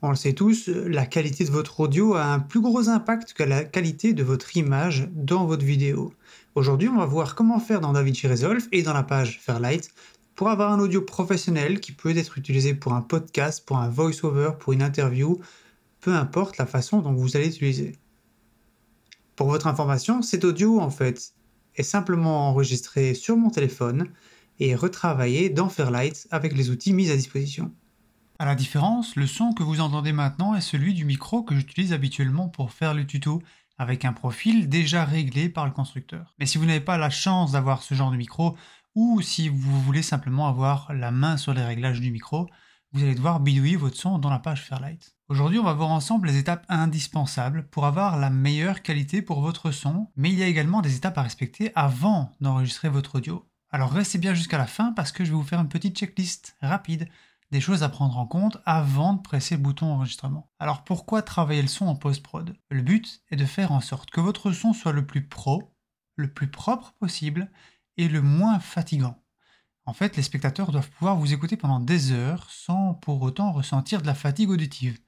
On le sait tous, la qualité de votre audio a un plus gros impact que la qualité de votre image dans votre vidéo. Aujourd'hui, on va voir comment faire dans DaVinci Resolve et dans la page Fairlight pour avoir un audio professionnel qui peut être utilisé pour un podcast, pour un voice-over, pour une interview, peu importe la façon dont vous allez l'utiliser. Pour votre information, cet audio en fait est simplement enregistré sur mon téléphone et retravaillé dans Fairlight avec les outils mis à disposition. A la différence, le son que vous entendez maintenant est celui du micro que j'utilise habituellement pour faire le tuto, avec un profil déjà réglé par le constructeur. Mais si vous n'avez pas la chance d'avoir ce genre de micro, ou si vous voulez simplement avoir la main sur les réglages du micro, vous allez devoir bidouiller votre son dans la page Fairlight. Aujourd'hui, on va voir ensemble les étapes indispensables pour avoir la meilleure qualité pour votre son, mais il y a également des étapes à respecter avant d'enregistrer votre audio. Alors restez bien jusqu'à la fin parce que je vais vous faire une petite checklist rapide des choses à prendre en compte avant de presser le bouton enregistrement. Alors pourquoi travailler le son en post-prod Le but est de faire en sorte que votre son soit le plus pro, le plus propre possible et le moins fatigant. En fait, les spectateurs doivent pouvoir vous écouter pendant des heures sans pour autant ressentir de la fatigue auditive.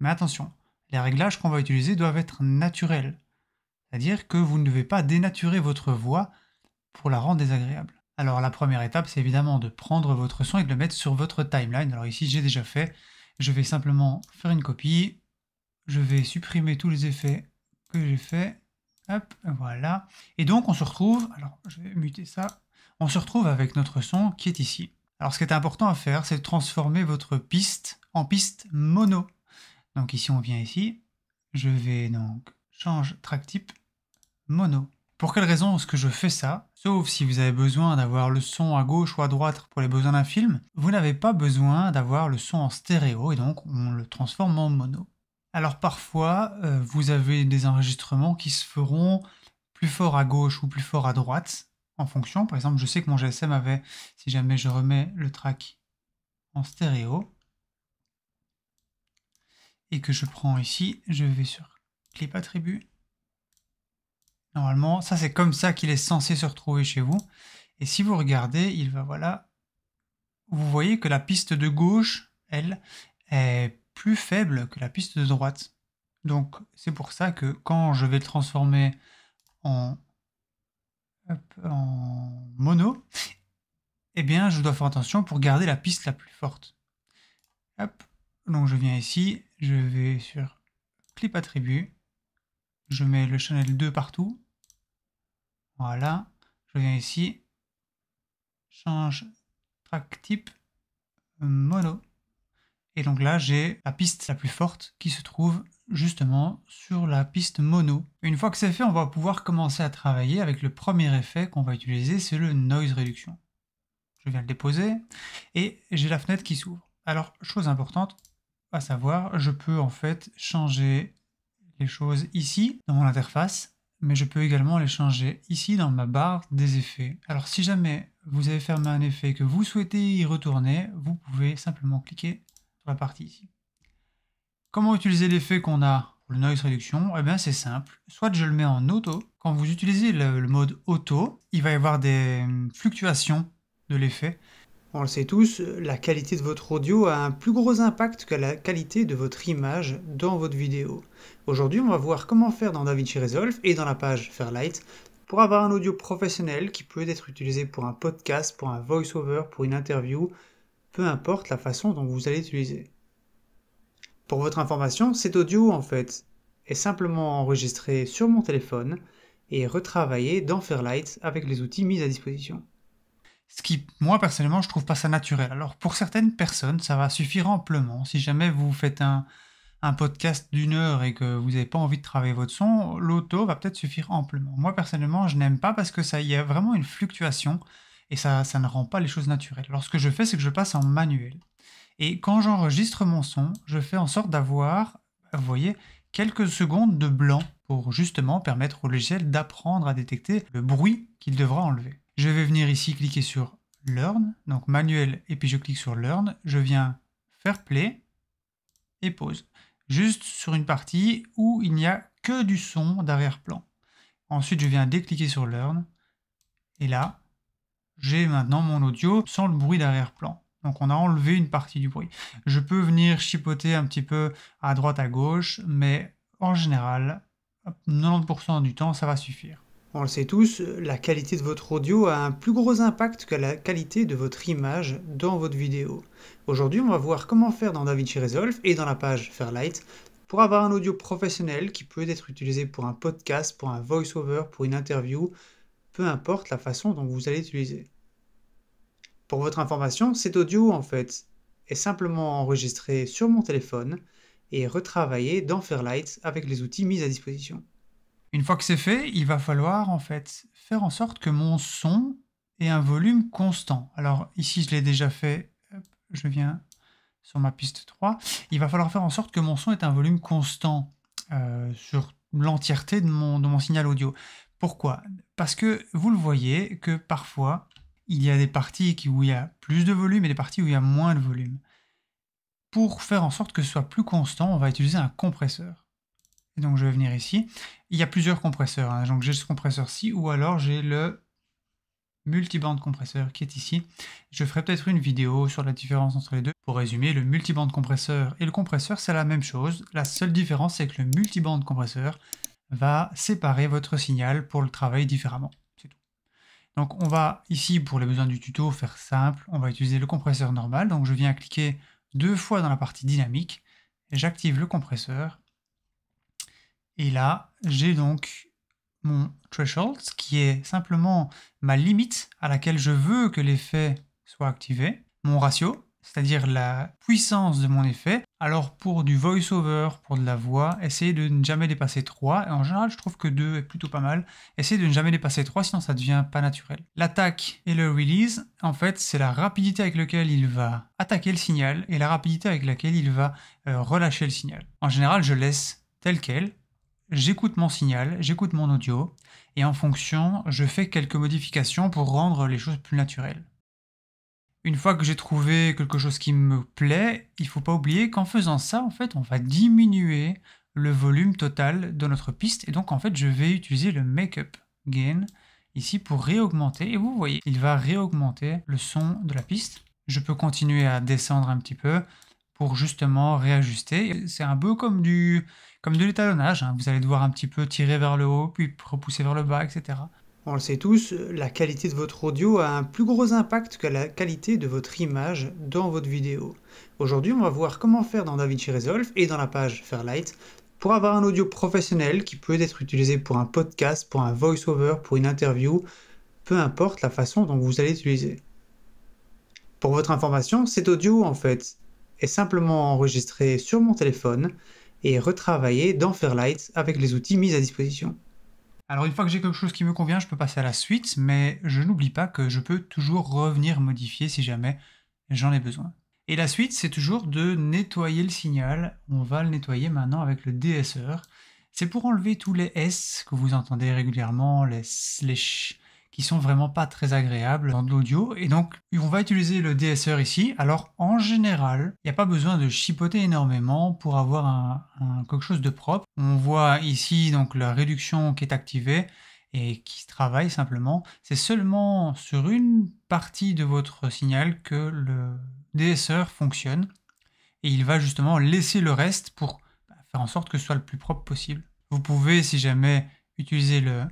Mais attention, les réglages qu'on va utiliser doivent être naturels, c'est-à-dire que vous ne devez pas dénaturer votre voix pour la rendre désagréable. Alors la première étape, c'est évidemment de prendre votre son et de le mettre sur votre timeline. Alors ici, j'ai déjà fait. Je vais simplement faire une copie. Je vais supprimer tous les effets que j'ai fait. Hop, voilà. Et donc on se retrouve, alors je vais muter ça, on se retrouve avec notre son qui est ici. Alors ce qui est important à faire, c'est de transformer votre piste en piste mono. Donc ici on vient ici, je vais donc change track type mono. Pour quelle raison est-ce que je fais ça Sauf si vous avez besoin d'avoir le son à gauche ou à droite pour les besoins d'un film, vous n'avez pas besoin d'avoir le son en stéréo et donc on le transforme en mono. Alors parfois, euh, vous avez des enregistrements qui se feront plus fort à gauche ou plus fort à droite en fonction. Par exemple, je sais que mon GSM avait, si jamais je remets le track en stéréo et que je prends ici, je vais sur clip attribut Normalement, ça c'est comme ça qu'il est censé se retrouver chez vous. Et si vous regardez, il va voilà, vous voyez que la piste de gauche, elle, est plus faible que la piste de droite. Donc c'est pour ça que quand je vais le transformer en, en mono, eh bien je dois faire attention pour garder la piste la plus forte. Donc je viens ici, je vais sur clip attribut, je mets le channel 2 partout. Voilà. Je viens ici. Change track type euh, mono. Et donc là, j'ai la piste la plus forte qui se trouve justement sur la piste mono. Une fois que c'est fait, on va pouvoir commencer à travailler avec le premier effet qu'on va utiliser, c'est le noise reduction. Je viens le déposer et j'ai la fenêtre qui s'ouvre. Alors, chose importante à savoir, je peux en fait changer les choses ici, dans mon interface, mais je peux également les changer ici dans ma barre des effets. Alors si jamais vous avez fermé un effet que vous souhaitez y retourner, vous pouvez simplement cliquer sur la partie ici. Comment utiliser l'effet qu'on a pour le noise reduction Eh bien c'est simple, soit je le mets en auto. Quand vous utilisez le mode auto, il va y avoir des hum, fluctuations de l'effet. On le sait tous, la qualité de votre audio a un plus gros impact que la qualité de votre image dans votre vidéo. Aujourd'hui, on va voir comment faire dans DaVinci Resolve et dans la page Fairlight pour avoir un audio professionnel qui peut être utilisé pour un podcast, pour un voice-over, pour une interview, peu importe la façon dont vous allez l'utiliser. Pour votre information, cet audio en fait est simplement enregistré sur mon téléphone et retravaillé dans Fairlight avec les outils mis à disposition. Ce qui, moi personnellement, je trouve pas ça naturel. Alors pour certaines personnes, ça va suffire amplement. Si jamais vous faites un, un podcast d'une heure et que vous n'avez pas envie de travailler votre son, l'auto va peut-être suffire amplement. Moi personnellement, je n'aime pas parce que ça y a vraiment une fluctuation et ça, ça ne rend pas les choses naturelles. Alors ce que je fais, c'est que je passe en manuel. Et quand j'enregistre mon son, je fais en sorte d'avoir, vous voyez, quelques secondes de blanc pour justement permettre au logiciel d'apprendre à détecter le bruit qu'il devra enlever. Je vais venir ici cliquer sur Learn, donc manuel, et puis je clique sur Learn. Je viens faire play et pause. Juste sur une partie où il n'y a que du son d'arrière-plan. Ensuite, je viens décliquer sur Learn. Et là, j'ai maintenant mon audio sans le bruit d'arrière-plan. Donc on a enlevé une partie du bruit. Je peux venir chipoter un petit peu à droite, à gauche, mais en général, 90% du temps, ça va suffire. On le sait tous, la qualité de votre audio a un plus gros impact que la qualité de votre image dans votre vidéo. Aujourd'hui, on va voir comment faire dans DaVinci Resolve et dans la page Fairlight pour avoir un audio professionnel qui peut être utilisé pour un podcast, pour un voice-over, pour une interview, peu importe la façon dont vous allez l'utiliser. Pour votre information, cet audio en fait est simplement enregistré sur mon téléphone et retravaillé dans Fairlight avec les outils mis à disposition. Une fois que c'est fait, il va falloir en fait faire en sorte que mon son ait un volume constant. Alors ici, je l'ai déjà fait. je viens sur ma piste 3. Il va falloir faire en sorte que mon son ait un volume constant euh, sur l'entièreté de mon, de mon signal audio. Pourquoi Parce que vous le voyez que parfois, il y a des parties où il y a plus de volume et des parties où il y a moins de volume. Pour faire en sorte que ce soit plus constant, on va utiliser un compresseur donc je vais venir ici. Il y a plusieurs compresseurs. Hein. Donc j'ai ce compresseur-ci ou alors j'ai le multiband compresseur qui est ici. Je ferai peut-être une vidéo sur la différence entre les deux. Pour résumer, le multiband compresseur et le compresseur, c'est la même chose. La seule différence, c'est que le multiband compresseur va séparer votre signal pour le travail différemment. C'est tout. Donc on va ici, pour les besoins du tuto, faire simple. On va utiliser le compresseur normal. Donc je viens cliquer deux fois dans la partie dynamique. J'active le compresseur et là, j'ai donc mon threshold, qui est simplement ma limite à laquelle je veux que l'effet soit activé, mon ratio, c'est-à-dire la puissance de mon effet. Alors pour du voice-over, pour de la voix, essayez de ne jamais dépasser 3. en général, je trouve que 2 est plutôt pas mal. Essayez de ne jamais dépasser 3, sinon ça devient pas naturel. L'attaque et le release, en fait, c'est la rapidité avec laquelle il va attaquer le signal et la rapidité avec laquelle il va euh, relâcher le signal. En général, je laisse tel quel j'écoute mon signal, j'écoute mon audio, et en fonction, je fais quelques modifications pour rendre les choses plus naturelles. Une fois que j'ai trouvé quelque chose qui me plaît, il ne faut pas oublier qu'en faisant ça, en fait, on va diminuer le volume total de notre piste, et donc en fait, je vais utiliser le make-up gain ici pour réaugmenter, et vous voyez, il va réaugmenter le son de la piste. Je peux continuer à descendre un petit peu, pour justement réajuster. C'est un peu comme du comme de l'étalonnage. Hein. Vous allez devoir un petit peu tirer vers le haut, puis repousser vers le bas, etc. On le sait tous, la qualité de votre audio a un plus gros impact que la qualité de votre image dans votre vidéo. Aujourd'hui, on va voir comment faire dans DaVinci Resolve et dans la page Fairlight pour avoir un audio professionnel qui peut être utilisé pour un podcast, pour un voice-over, pour une interview, peu importe la façon dont vous allez l'utiliser. Pour votre information, cet audio, en fait, simplement enregistré sur mon téléphone et retravailler dans Fairlight avec les outils mis à disposition. Alors une fois que j'ai quelque chose qui me convient, je peux passer à la suite, mais je n'oublie pas que je peux toujours revenir modifier si jamais j'en ai besoin. Et la suite, c'est toujours de nettoyer le signal. On va le nettoyer maintenant avec le DSR. E c'est pour enlever tous les S que vous entendez régulièrement, les slash, qui sont vraiment pas très agréables dans de l'audio. Et donc, on va utiliser le DSR ici. Alors, en général, il n'y a pas besoin de chipoter énormément pour avoir quelque chose de propre. On voit ici donc la réduction qui est activée et qui travaille simplement. C'est seulement sur une partie de votre signal que le DSR fonctionne et il va justement laisser le reste pour bah, faire en sorte que ce soit le plus propre possible. Vous pouvez, si jamais, utiliser le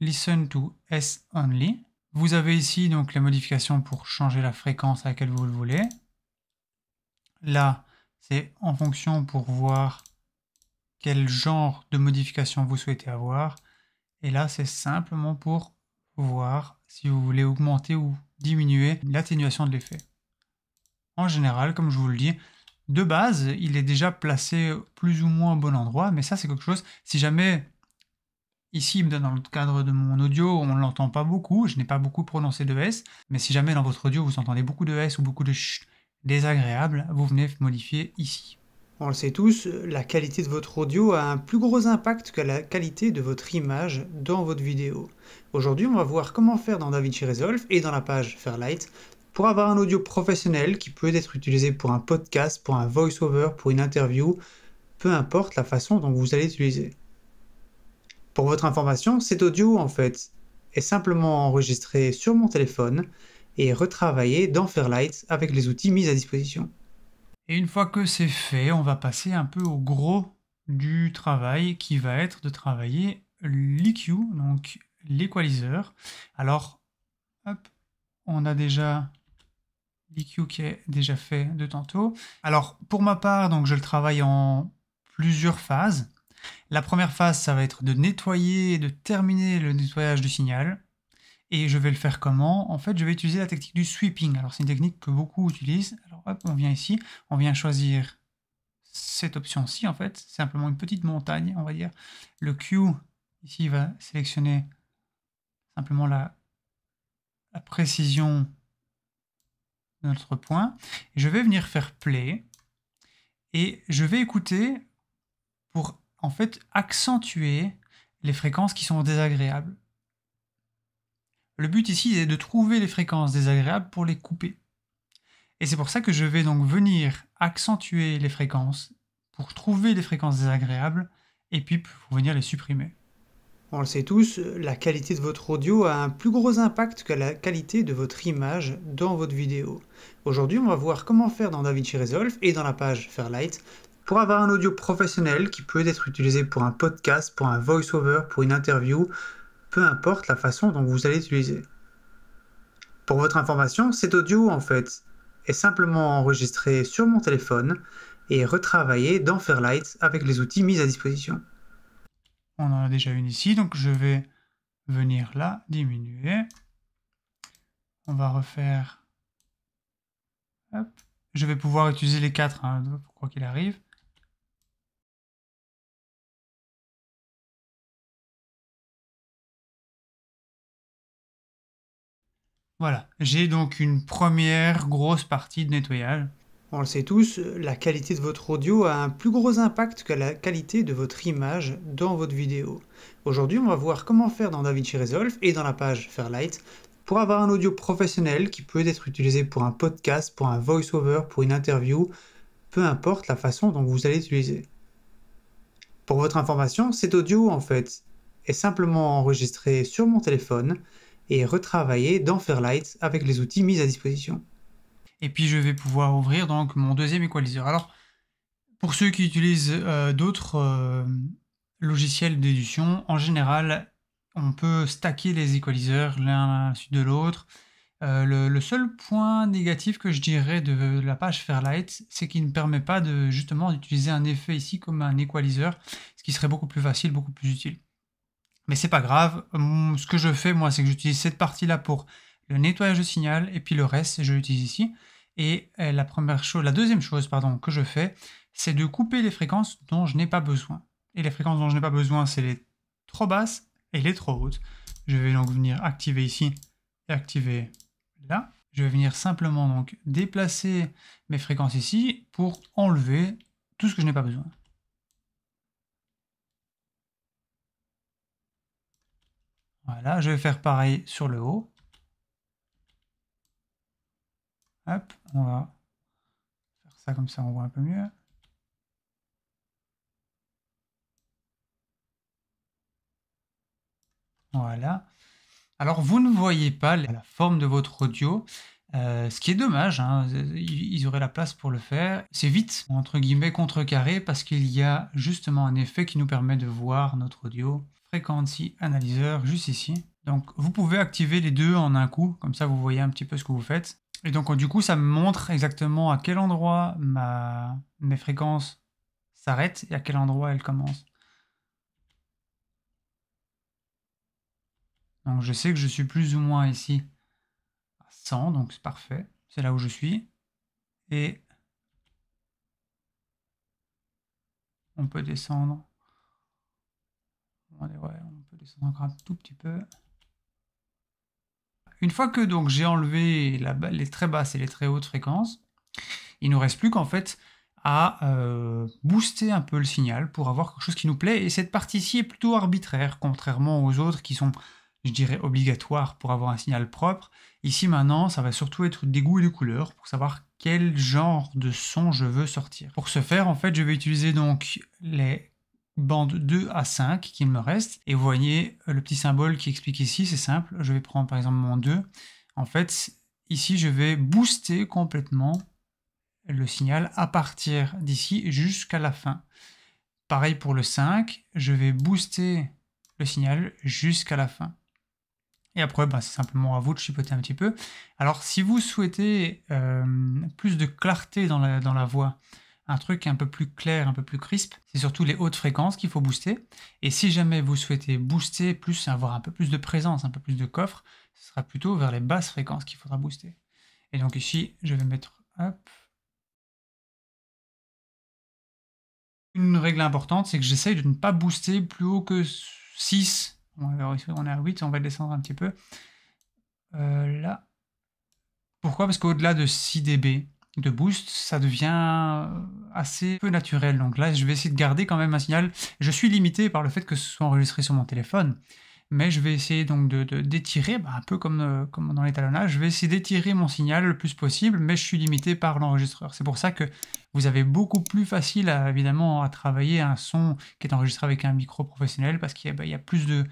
listen to S only. Vous avez ici donc les modifications pour changer la fréquence à laquelle vous le voulez. Là, c'est en fonction pour voir quel genre de modification vous souhaitez avoir. Et là, c'est simplement pour voir si vous voulez augmenter ou diminuer l'atténuation de l'effet. En général, comme je vous le dis, de base, il est déjà placé plus ou moins au bon endroit, mais ça c'est quelque chose, si jamais Ici, dans le cadre de mon audio, on ne l'entend pas beaucoup, je n'ai pas beaucoup prononcé de S, mais si jamais dans votre audio vous entendez beaucoup de S ou beaucoup de ch désagréable, vous venez modifier ici. On le sait tous, la qualité de votre audio a un plus gros impact que la qualité de votre image dans votre vidéo. Aujourd'hui, on va voir comment faire dans DaVinci Resolve et dans la page Fairlight pour avoir un audio professionnel qui peut être utilisé pour un podcast, pour un voice-over, pour une interview, peu importe la façon dont vous allez l'utiliser. Pour votre information, cet audio, en fait, est simplement enregistré sur mon téléphone et retravaillé dans Fairlight avec les outils mis à disposition. Et une fois que c'est fait, on va passer un peu au gros du travail qui va être de travailler l'EQ, donc l'équaliseur. Alors, hop, on a déjà l'EQ qui est déjà fait de tantôt. Alors, pour ma part, donc je le travaille en plusieurs phases. La première phase, ça va être de nettoyer de terminer le nettoyage du signal. Et je vais le faire comment En fait, je vais utiliser la technique du sweeping. Alors, c'est une technique que beaucoup utilisent. Alors, hop, on vient ici, on vient choisir cette option-ci, en fait. C'est simplement une petite montagne, on va dire. Le Q, ici, va sélectionner simplement la, précision de notre point. je vais venir faire play. Et je vais écouter en fait accentuer les fréquences qui sont désagréables. Le but ici est de trouver les fréquences désagréables pour les couper. Et c'est pour ça que je vais donc venir accentuer les fréquences pour trouver les fréquences désagréables et puis pour venir les supprimer. On le sait tous, la qualité de votre audio a un plus gros impact que la qualité de votre image dans votre vidéo. Aujourd'hui, on va voir comment faire dans DaVinci Resolve et dans la page Fairlight pour avoir un audio professionnel qui peut être utilisé pour un podcast, pour un voice-over, pour une interview, peu importe la façon dont vous allez l'utiliser. Pour votre information, cet audio en fait est simplement enregistré sur mon téléphone et retravaillé dans Fairlight avec les outils mis à disposition. On en a déjà une ici, donc je vais venir là, diminuer. On va refaire. Je vais pouvoir utiliser les quatre, hein, quoi qu'il arrive. Voilà, j'ai donc une première grosse partie de nettoyage. On le sait tous, la qualité de votre audio a un plus gros impact que la qualité de votre image dans votre vidéo. Aujourd'hui, on va voir comment faire dans DaVinci Resolve et dans la page Fairlight pour avoir un audio professionnel qui peut être utilisé pour un podcast, pour un voice-over, pour une interview, peu importe la façon dont vous allez l'utiliser. Pour votre information, cet audio en fait est simplement enregistré sur mon téléphone et retravailler dans Fairlight avec les outils mis à disposition. Et puis je vais pouvoir ouvrir donc mon deuxième equalizer. Alors pour ceux qui utilisent euh, d'autres euh, logiciels d'édition, en général on peut stacker les equalizers l'un à suite de l'autre. Euh, le, seul point négatif que je dirais de la page Fairlight, c'est qu'il ne permet pas de justement d'utiliser un effet ici comme un equalizer, ce qui serait beaucoup plus facile, beaucoup plus utile. Mais c'est pas grave. Hum, ce que je fais, moi, c'est que j'utilise cette partie-là pour le nettoyage de signal et puis le reste, je l'utilise ici. Et euh, la première chose, la deuxième chose, pardon, que je fais, c'est de couper les fréquences dont je n'ai pas besoin. Et les fréquences dont je n'ai pas besoin, c'est les trop basses et les trop hautes. Je vais donc venir activer ici et activer là. Je vais venir simplement donc déplacer mes fréquences ici pour enlever tout ce que je n'ai pas besoin. Voilà, je vais faire pareil sur le haut. Hop, on va faire ça comme ça, on voit un peu mieux. Voilà. Alors, vous ne voyez pas la forme de votre audio, euh, ce qui est dommage, hein. euh, ils auraient la place pour le faire. C'est vite, entre guillemets, carré, parce qu'il y a justement un effet qui nous permet de voir notre audio. Frequency Analyzer juste ici. Donc vous pouvez activer les deux en un coup, comme ça vous voyez un petit peu ce que vous faites. Et donc du coup ça me montre exactement à quel endroit ma... mes fréquences s'arrêtent et à quel endroit elles commencent. Donc je sais que je suis plus ou moins ici à 100, donc c'est parfait, c'est là où je suis. Et on peut descendre on peut descendre encore un tout petit peu. Une fois que donc j'ai enlevé la, les très basses et les très hautes fréquences, il nous reste plus qu'en fait à euh, booster un peu le signal pour avoir quelque chose qui nous plaît. Et cette partie-ci est plutôt arbitraire, contrairement aux autres qui sont, je dirais, obligatoires pour avoir un signal propre. Ici maintenant, ça va surtout être des goûts et des couleurs pour savoir quel genre de son je veux sortir. Pour ce faire, en fait, je vais utiliser donc les bande 2 à 5 qu'il me reste. Et vous voyez le petit symbole qui explique ici, c'est simple. Je vais prendre par exemple mon 2. En fait, ici, je vais booster complètement le signal à partir d'ici jusqu'à la fin. Pareil pour le 5, je vais booster le signal jusqu'à la fin. Et après, bah, c'est simplement à vous de chipoter un petit peu. Alors, si vous souhaitez euh, plus de clarté dans dans la voix, un truc un peu plus clair, un peu plus crisp. C'est surtout les hautes fréquences qu'il faut booster. Et si jamais vous souhaitez booster plus, avoir un peu plus de présence, un peu plus de coffre, ce sera plutôt vers les basses fréquences qu'il faudra booster. Et donc ici, je vais mettre Une règle importante, c'est que j'essaye de ne pas booster plus haut que 6. On est à 8, on va descendre un petit peu. Euh, là. Pourquoi Parce qu'au-delà de 6 dB, de boost, ça devient assez peu naturel. Donc là, je vais essayer de garder quand même un signal. Je suis limité par le fait que ce soit enregistré sur mon téléphone, mais je vais essayer donc d'étirer, de, détirer, bah, un peu euh, comme, dans l'étalonnage, je vais essayer d'étirer mon signal le plus possible, mais je suis limité par l'enregistreur. C'est pour ça que vous avez beaucoup plus facile, évidemment, à travailler un son qui est enregistré avec un micro professionnel, parce qu'il y, bah, y, a plus de,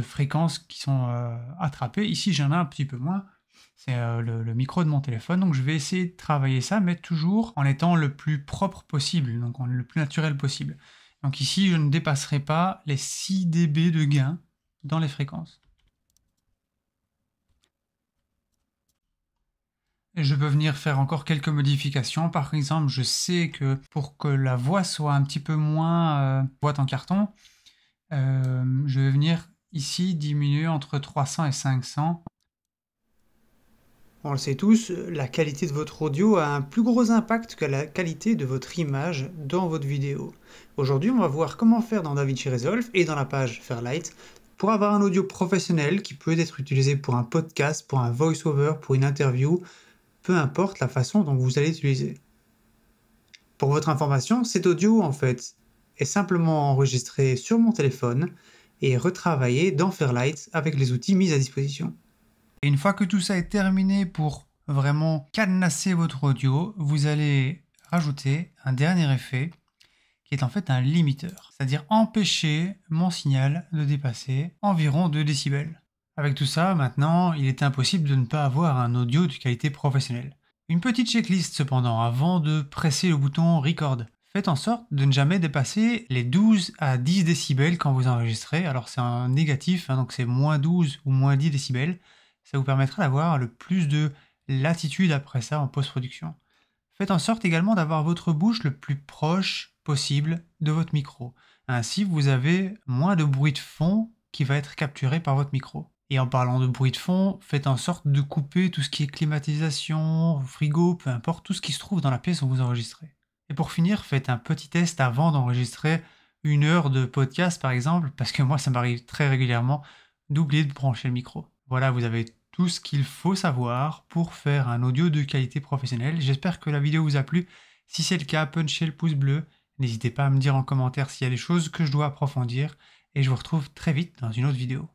fréquences qui sont euh, attrapées. Ici, j'en ai un petit peu moins c'est euh, le, micro de mon téléphone. Donc je vais essayer de travailler ça, mais toujours en étant le plus propre possible, donc le plus naturel possible. Donc ici, je ne dépasserai pas les 6 dB de gain dans les fréquences. Et je peux venir faire encore quelques modifications. Par exemple, je sais que pour que la voix soit un petit peu moins euh, boîte en carton, euh, je vais venir ici diminuer entre 300 et 500 on le sait tous, la qualité de votre audio a un plus gros impact que la qualité de votre image dans votre vidéo. Aujourd'hui, on va voir comment faire dans DaVinci Resolve et dans la page Fairlight pour avoir un audio professionnel qui peut être utilisé pour un podcast, pour un voice-over, pour une interview, peu importe la façon dont vous allez l'utiliser. Pour votre information, cet audio en fait est simplement enregistré sur mon téléphone et retravaillé dans Fairlight avec les outils mis à disposition. Et une fois que tout ça est terminé pour vraiment cadenasser votre audio, vous allez rajouter un dernier effet qui est en fait un limiteur, c'est-à-dire empêcher mon signal de dépasser environ 2 décibels. Avec tout ça, maintenant, il est impossible de ne pas avoir un audio de qualité professionnelle. Une petite checklist cependant avant de presser le bouton record. Faites en sorte de ne jamais dépasser les 12 à 10 décibels quand vous enregistrez. Alors c'est un négatif, hein, donc c'est moins 12 ou moins 10 décibels ça vous permettra d'avoir le plus de latitude après ça en post-production. Faites en sorte également d'avoir votre bouche le plus proche possible de votre micro. Ainsi, vous avez moins de bruit de fond qui va être capturé par votre micro. Et en parlant de bruit de fond, faites en sorte de couper tout ce qui est climatisation, frigo, peu importe, tout ce qui se trouve dans la pièce où vous enregistrez. Et pour finir, faites un petit test avant d'enregistrer une heure de podcast par exemple, parce que moi ça m'arrive très régulièrement d'oublier de brancher le micro. Voilà, vous avez tout ce qu'il faut savoir pour faire un audio de qualité professionnelle. J'espère que la vidéo vous a plu. Si c'est le cas, punchez le pouce bleu. N'hésitez pas à me dire en commentaire s'il y a des choses que je dois approfondir. Et je vous retrouve très vite dans une autre vidéo.